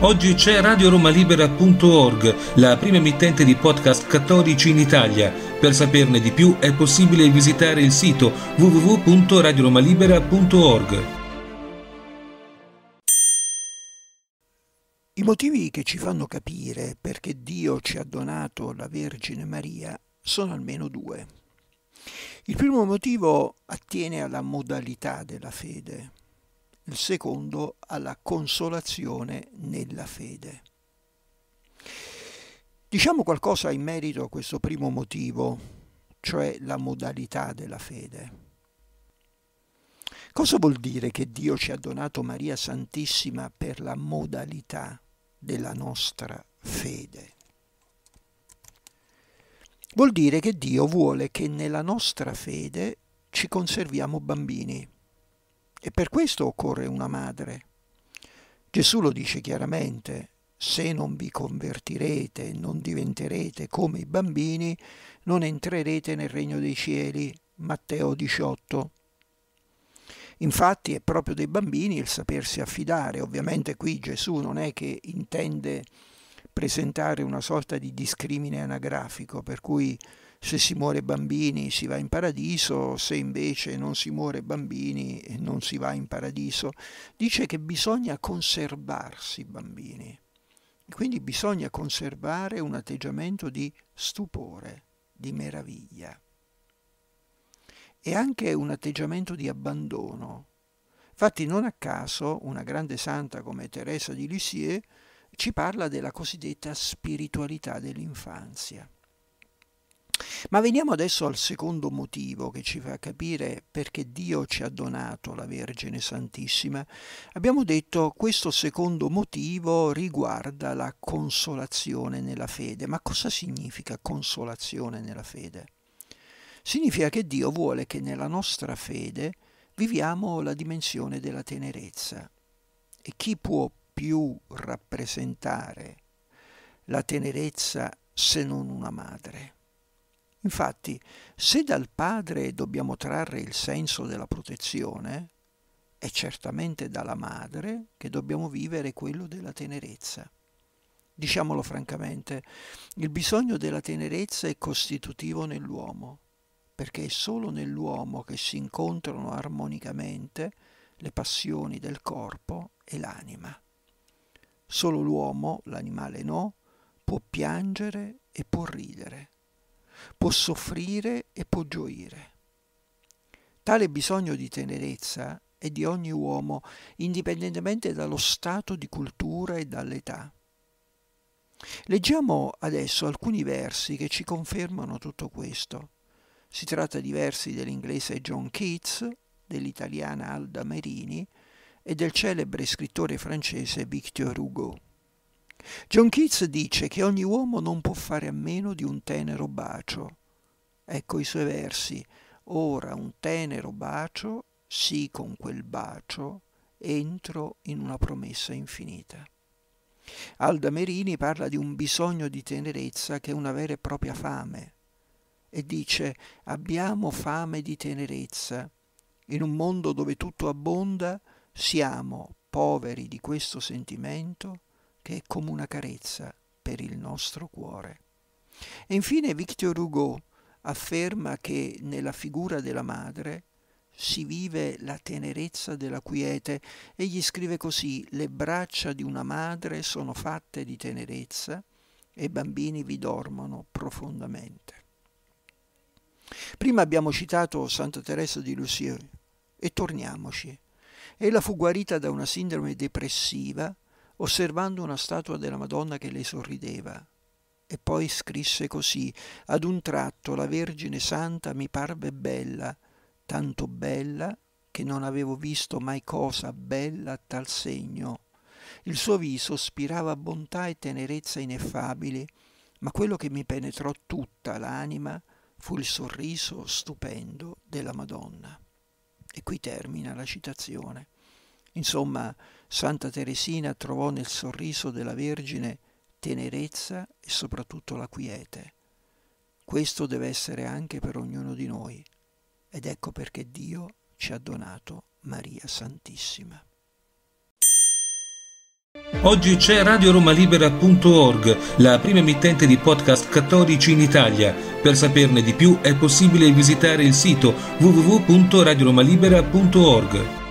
Oggi c'è radioromalibera.org, la prima emittente di podcast cattolici in Italia. Per saperne di più è possibile visitare il sito www.radioromalibera.org. I motivi che ci fanno capire perché Dio ci ha donato la Vergine Maria sono almeno due. Il primo motivo attiene alla modalità della fede il secondo alla consolazione nella fede. Diciamo qualcosa in merito a questo primo motivo, cioè la modalità della fede. Cosa vuol dire che Dio ci ha donato Maria Santissima per la modalità della nostra fede? Vuol dire che Dio vuole che nella nostra fede ci conserviamo bambini e per questo occorre una madre. Gesù lo dice chiaramente, se non vi convertirete non diventerete come i bambini, non entrerete nel regno dei cieli. Matteo 18. Infatti è proprio dei bambini il sapersi affidare. Ovviamente qui Gesù non è che intende presentare una sorta di discrimine anagrafico, per cui se si muore bambini si va in paradiso, se invece non si muore bambini non si va in paradiso. Dice che bisogna conservarsi bambini, quindi bisogna conservare un atteggiamento di stupore, di meraviglia e anche un atteggiamento di abbandono. Infatti non a caso una grande santa come Teresa di Lisieux ci parla della cosiddetta spiritualità dell'infanzia. Ma veniamo adesso al secondo motivo che ci fa capire perché Dio ci ha donato la Vergine Santissima. Abbiamo detto che questo secondo motivo riguarda la consolazione nella fede. Ma cosa significa consolazione nella fede? Significa che Dio vuole che nella nostra fede viviamo la dimensione della tenerezza. E chi può più rappresentare la tenerezza se non una madre. Infatti, se dal padre dobbiamo trarre il senso della protezione, è certamente dalla madre che dobbiamo vivere quello della tenerezza. Diciamolo francamente, il bisogno della tenerezza è costitutivo nell'uomo, perché è solo nell'uomo che si incontrano armonicamente le passioni del corpo e l'anima. Solo l'uomo, l'animale no, può piangere e può ridere, può soffrire e può gioire. Tale bisogno di tenerezza è di ogni uomo, indipendentemente dallo stato di cultura e dall'età. Leggiamo adesso alcuni versi che ci confermano tutto questo. Si tratta di versi dell'inglese John Keats, dell'italiana Alda Merini, e del celebre scrittore francese Victor Hugo. John Keats dice che ogni uomo non può fare a meno di un tenero bacio. Ecco i suoi versi. Ora un tenero bacio, sì con quel bacio, entro in una promessa infinita. Alda Merini parla di un bisogno di tenerezza che è una vera e propria fame e dice abbiamo fame di tenerezza. In un mondo dove tutto abbonda, siamo poveri di questo sentimento che è come una carezza per il nostro cuore. E infine Victor Hugo afferma che nella figura della madre si vive la tenerezza della quiete. Egli scrive così, le braccia di una madre sono fatte di tenerezza e i bambini vi dormono profondamente. Prima abbiamo citato Santa Teresa di Lisieux e torniamoci Ella fu guarita da una sindrome depressiva osservando una statua della Madonna che le sorrideva. E poi scrisse così, ad un tratto la Vergine Santa mi parve bella, tanto bella che non avevo visto mai cosa bella a tal segno. Il suo viso spirava bontà e tenerezza ineffabili, ma quello che mi penetrò tutta l'anima fu il sorriso stupendo della Madonna. E qui termina la citazione. Insomma, Santa Teresina trovò nel sorriso della Vergine tenerezza e soprattutto la quiete. Questo deve essere anche per ognuno di noi ed ecco perché Dio ci ha donato Maria Santissima. Oggi c'è RadioRomaLibera.org, la prima emittente di podcast cattolici in Italia per saperne di più è possibile visitare il sito www.radioromalibera.org.